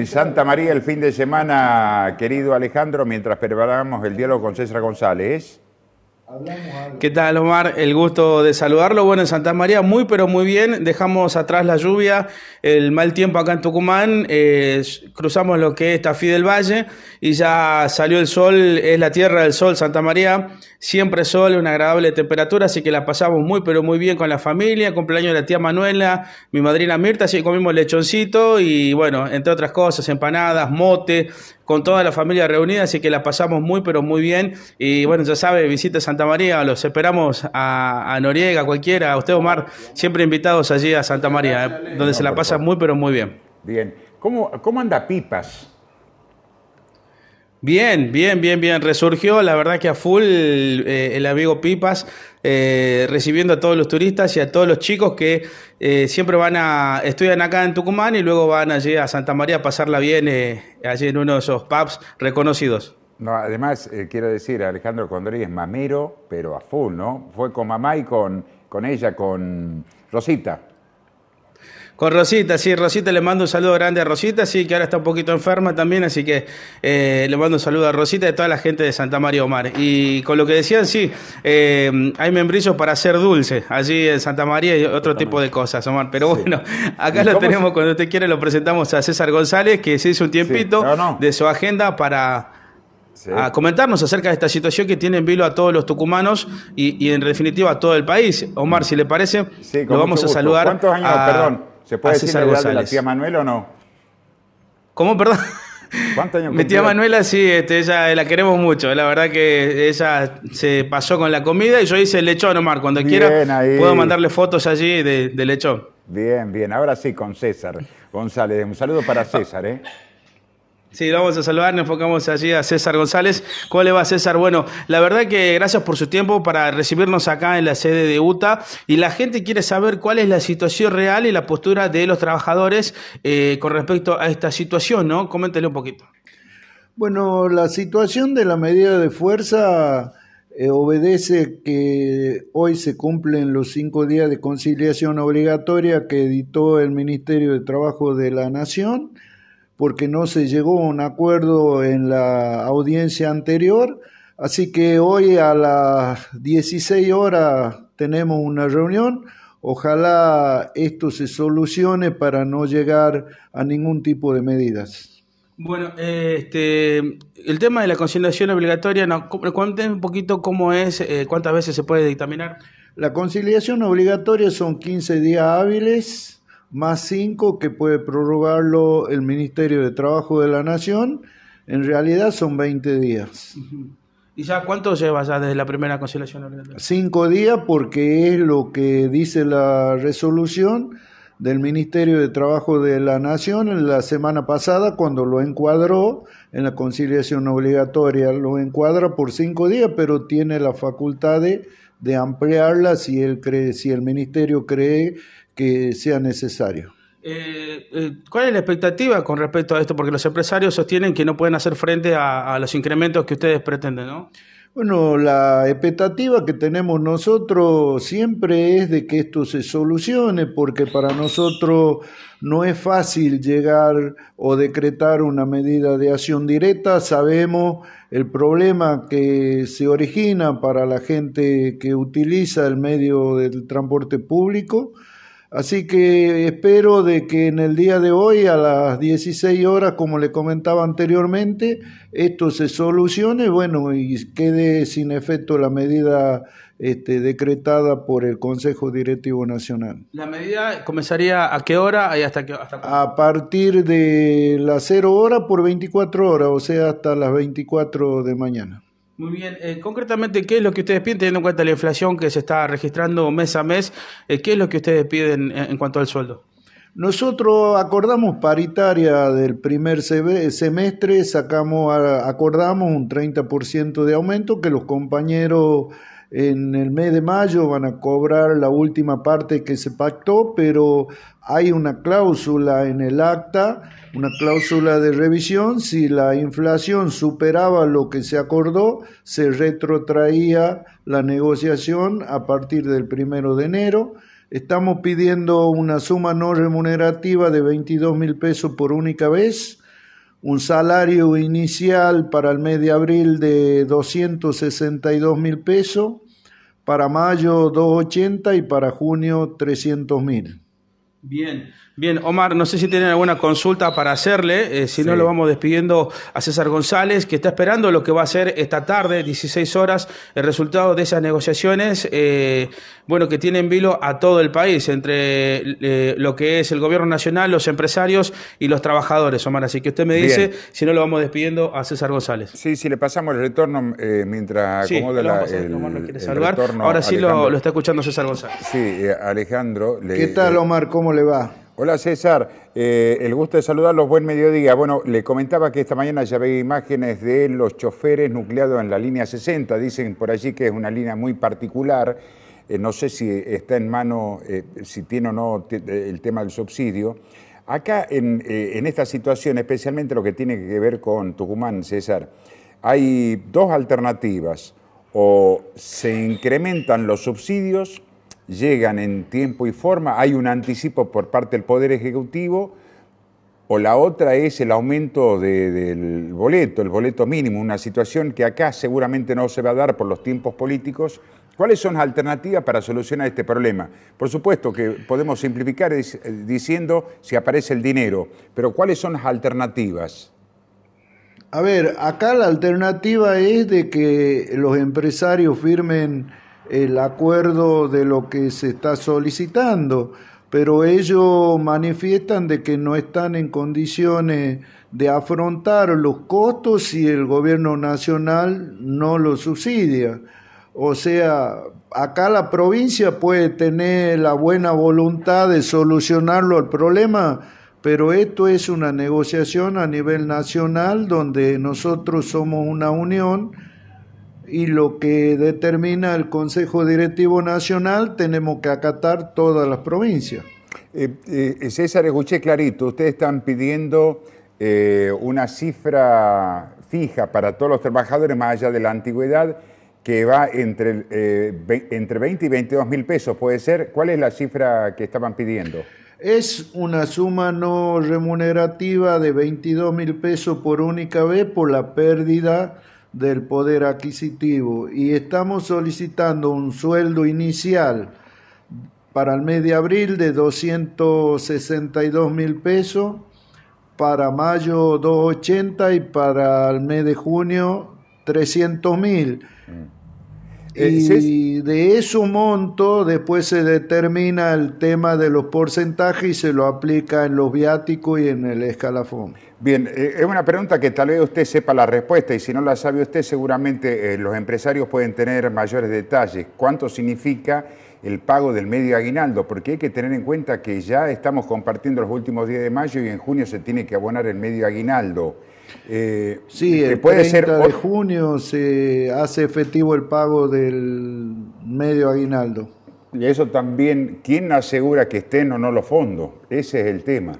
en Santa María el fin de semana, querido Alejandro, mientras preparamos el diálogo con César González. ¿Qué tal, Omar? El gusto de saludarlo. Bueno, en Santa María, muy pero muy bien. Dejamos atrás la lluvia, el mal tiempo acá en Tucumán. Eh, cruzamos lo que es Tafí del Valle y ya salió el sol. Es la tierra del sol, Santa María. Siempre sol, una agradable temperatura, así que la pasamos muy pero muy bien con la familia. Cumpleaños de la tía Manuela, mi madrina Mirta, así que comimos lechoncito y, bueno, entre otras cosas, empanadas, mote, con toda la familia reunida, así que la pasamos muy, pero muy bien. Y bueno, ya sabe, visita Santa María, los esperamos a, a Noriega, cualquiera, a usted, Omar, siempre invitados allí a Santa María, eh, donde se la pasa muy, pero muy bien. Bien. ¿Cómo, cómo anda Pipas? Bien, bien, bien, bien. Resurgió, la verdad que a full eh, el amigo Pipas, eh, recibiendo a todos los turistas y a todos los chicos que eh, siempre van a, estudian acá en Tucumán y luego van allí a Santa María a pasarla bien allí en uno de esos pubs reconocidos. No, además, quiero decir, Alejandro Condríguez, es mamero, pero a full, ¿no? Fue con mamá y con, con ella, con Rosita. Con Rosita, sí, Rosita le mando un saludo grande a Rosita, sí, que ahora está un poquito enferma también, así que eh, le mando un saludo a Rosita y a toda la gente de Santa María Omar. Y con lo que decían, sí, eh, hay membrillos para hacer dulce, allí en Santa María y otro tipo de cosas, Omar. Pero bueno, acá lo tenemos, cuando usted quiere lo presentamos a César González, que se hizo un tiempito de su agenda para comentarnos acerca de esta situación que tiene en vilo a todos los tucumanos y, en definitiva a todo el país. Omar, si le parece, lo vamos a saludar. ¿Cuántos años, perdón, ¿Se puede decir la la tía Manuela o no? ¿Cómo, perdón? ¿Cuántos años? Mi tía Manuela, sí, este, ella la queremos mucho. La verdad que ella se pasó con la comida y yo hice lechón, Omar. Cuando quiera, puedo mandarle fotos allí de, lechón. Bien, bien. Ahora sí, con César González. Un saludo para César, ¿eh? Sí, vamos a saludar, nos enfocamos allí a César González. ¿Cómo le va César? Bueno, la verdad que gracias por su tiempo para recibirnos acá en la sede de UTA y la gente quiere saber cuál es la situación real y la postura de los trabajadores eh, con respecto a esta situación, ¿no? Coméntale un poquito. Bueno, la situación de la medida de fuerza eh, obedece que hoy se cumplen los cinco días de conciliación obligatoria que editó el Ministerio de Trabajo de la Nación porque no se llegó a un acuerdo en la audiencia anterior. Así que hoy a las 16 horas tenemos una reunión. Ojalá esto se solucione para no llegar a ningún tipo de medidas. Bueno, este, el tema de la conciliación obligatoria, no, un poquito cómo es, eh, cuántas veces se puede dictaminar. La conciliación obligatoria son 15 días hábiles más cinco que puede prorrogarlo el Ministerio de Trabajo de la Nación, en realidad son 20 días. ¿Y ya cuánto lleva ya desde la primera conciliación? Cinco días porque es lo que dice la resolución del Ministerio de Trabajo de la Nación en la semana pasada cuando lo encuadró en la conciliación obligatoria. Lo encuadra por cinco días, pero tiene la facultad de, de ampliarla si, él cree, si el Ministerio cree que sea necesario. Eh, eh, ¿Cuál es la expectativa con respecto a esto? Porque los empresarios sostienen que no pueden hacer frente a, a los incrementos que ustedes pretenden, ¿no? Bueno, la expectativa que tenemos nosotros siempre es de que esto se solucione, porque para nosotros no es fácil llegar o decretar una medida de acción directa. Sabemos el problema que se origina para la gente que utiliza el medio del transporte público Así que espero de que en el día de hoy a las 16 horas, como le comentaba anteriormente, esto se solucione, bueno, y quede sin efecto la medida este, decretada por el Consejo Directivo Nacional. ¿La medida comenzaría a qué hora y hasta qué hasta A partir de las 0 horas por 24 horas, o sea, hasta las 24 de mañana. Muy bien, eh, concretamente, ¿qué es lo que ustedes piden, teniendo en cuenta la inflación que se está registrando mes a mes? Eh, ¿Qué es lo que ustedes piden en, cuanto al sueldo? Nosotros acordamos paritaria del primer semestre, sacamos, acordamos un 30% de aumento que los compañeros en el mes de mayo van a cobrar la última parte que se pactó, pero hay una cláusula en el acta, una cláusula de revisión, si la inflación superaba lo que se acordó, se retrotraía la negociación a partir del primero de enero. Estamos pidiendo una suma no remunerativa de 22 mil pesos por única vez un salario inicial para el mes de abril de 262 mil pesos, para mayo 280 y para junio 300 mil. Bien, bien, Omar, no sé si tienen alguna consulta para hacerle, eh, si no lo vamos despidiendo a César González, que está esperando lo que va a ser esta tarde, 16 horas, el resultado de esas negociaciones, eh, bueno, que tienen vilo a todo el país, entre eh, lo que es el gobierno nacional, los empresarios y los trabajadores, Omar, así que usted me dice, si no lo vamos despidiendo a César González. Sí, si le pasamos el retorno mientras acomoda la, Ahora sí lo, está escuchando César González. Sí, Alejandro. Le, ¿Qué tal, Omar? ¿Cómo le va? Hola César, eh, el gusto de saludarlos, buen mediodía. Bueno, le comentaba que esta mañana ya veía imágenes de los choferes nucleados en la línea 60, dicen por allí que es una línea muy particular, eh, no sé si está en mano, eh, si tiene o no el tema del subsidio. Acá en, en esta situación, especialmente lo que tiene que ver con Tucumán, César, hay dos alternativas, o se incrementan los subsidios llegan en tiempo y forma, hay un anticipo por parte del Poder Ejecutivo, o la otra es el aumento del boleto, el boleto mínimo, una situación que acá seguramente no se va a dar por los tiempos políticos. ¿Cuáles son las alternativas para solucionar este problema? Por supuesto que podemos simplificar eh, diciendo si aparece el dinero, pero ¿cuáles son las alternativas? A ver, acá la alternativa es de que los empresarios firmen el acuerdo de lo que se está solicitando, pero ellos manifiestan de que no están en condiciones de afrontar los costos si el gobierno nacional no los subsidia. O sea, acá la provincia puede tener la buena voluntad de solucionarlo al problema, pero esto es una negociación a nivel nacional donde nosotros somos una unión y lo que determina el Consejo Directivo Nacional tenemos que acatar todas las provincias. Eh, eh, César, escuché clarito, ustedes están pidiendo eh, una cifra fija para todos los trabajadores más allá de la antigüedad que va entre, entre 20 y 22 mil pesos, ¿puede ser? ¿Cuál es la cifra que estaban pidiendo? Es una suma no remunerativa de 22 mil pesos por única vez por la pérdida del poder adquisitivo y estamos solicitando un sueldo inicial para el mes de abril de 262 mil pesos, para mayo 280 y para el mes de junio 300 mil. Mm. Eh, y de ese monto después se determina el tema de los porcentajes y se lo aplica en los viáticos y en el escalafón. Bien, eh, es una pregunta que tal vez usted sepa la respuesta y si no la sabe usted seguramente eh, los empresarios pueden tener mayores detalles. ¿Cuánto significa el pago del medio aguinaldo? Porque hay que tener en cuenta que ya estamos compartiendo los últimos días de mayo y en junio se tiene que abonar el medio aguinaldo. Eh, sí, el puede de junio se hace efectivo el pago del medio aguinaldo. Y eso también, ¿quién asegura que estén o no los fondos? Ese es el tema.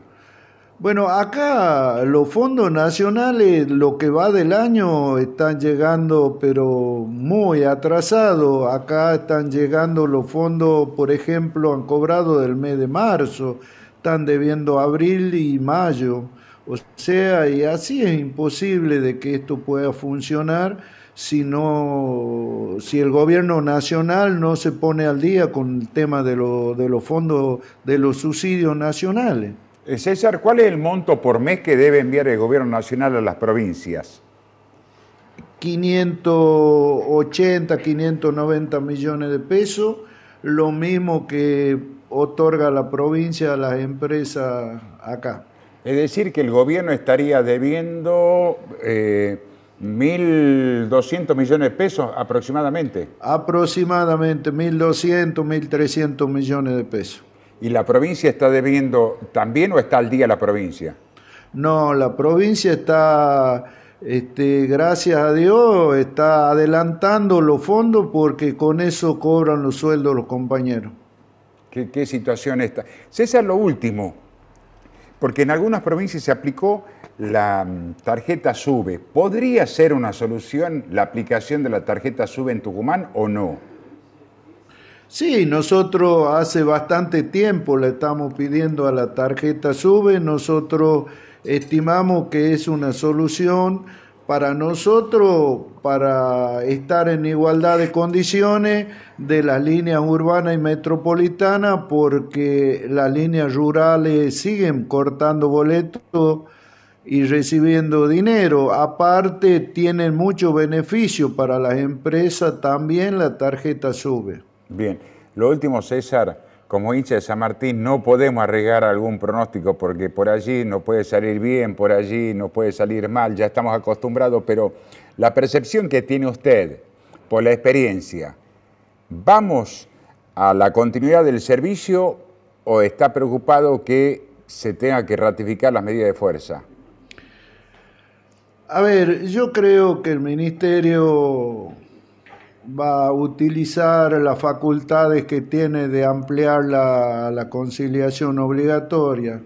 Bueno, acá los fondos nacionales, lo que va del año, están llegando, pero muy atrasados. Acá están llegando los fondos, por ejemplo, han cobrado del mes de marzo, están debiendo abril y mayo. O sea, y así es imposible de que esto pueda funcionar si, si el gobierno nacional no se pone al día con el tema de, de los fondos, de los subsidios nacionales. Eh, César, ¿cuál es el monto por mes que debe enviar el gobierno nacional a las provincias? 580, 590 millones de pesos, lo mismo que otorga la provincia a las empresas acá. Es decir, que el gobierno estaría debiendo 1.200 eh, millones de pesos aproximadamente. Aproximadamente 1.200, 1.300 millones de pesos. ¿Y la provincia está debiendo también o está al día la provincia? No, la provincia está, este, gracias a Dios, está adelantando los fondos porque con eso cobran los sueldos los compañeros. Qué, qué situación está. César, lo último porque en algunas provincias se aplicó la mm, tarjeta SUBE. ¿Podría ser una solución la aplicación de la tarjeta SUBE en Tucumán o no? Sí, nosotros hace bastante tiempo le estamos pidiendo a la tarjeta SUBE, nosotros estimamos que es una solución para nosotros, para estar en igualdad de condiciones de las líneas urbanas y metropolitanas, porque las líneas rurales siguen cortando boletos y recibiendo dinero. Aparte, tienen mucho beneficio para las empresas, también la tarjeta sube. Bien, lo último, César como hincha de San Martín no podemos arriesgar algún pronóstico porque por allí no puede salir bien, por allí no puede salir mal, ya estamos acostumbrados, pero la percepción que tiene usted por la experiencia, ¿vamos a la continuidad del servicio o está preocupado que se tenga que ratificar las medidas de fuerza? A ver, yo creo que el ministerio va a utilizar las facultades que tiene de ampliar la, conciliación obligatoria.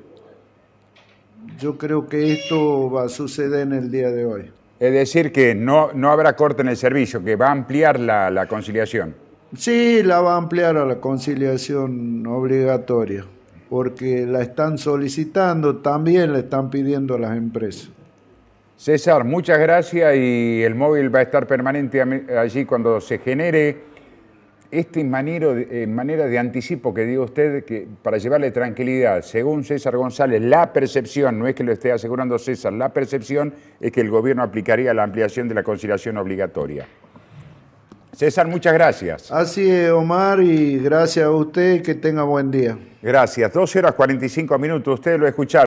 Yo creo que esto va a suceder en el día de hoy. Es decir, que no, no habrá corte en el servicio, que va a ampliar la, la conciliación. Sí, la va a ampliar a la conciliación obligatoria, porque la están solicitando, también la están pidiendo las empresas. César, muchas gracias y el móvil va a estar permanente allí cuando se genere este en eh, manera de anticipo que dio usted para llevarle tranquilidad. Según César González, la percepción, no es que lo esté asegurando César, la percepción es que el gobierno aplicaría la ampliación de la conciliación obligatoria. César, muchas gracias. Así es, Omar, y gracias a usted, que tenga buen día. Gracias. 12 horas 45 minutos, usted lo escucharon.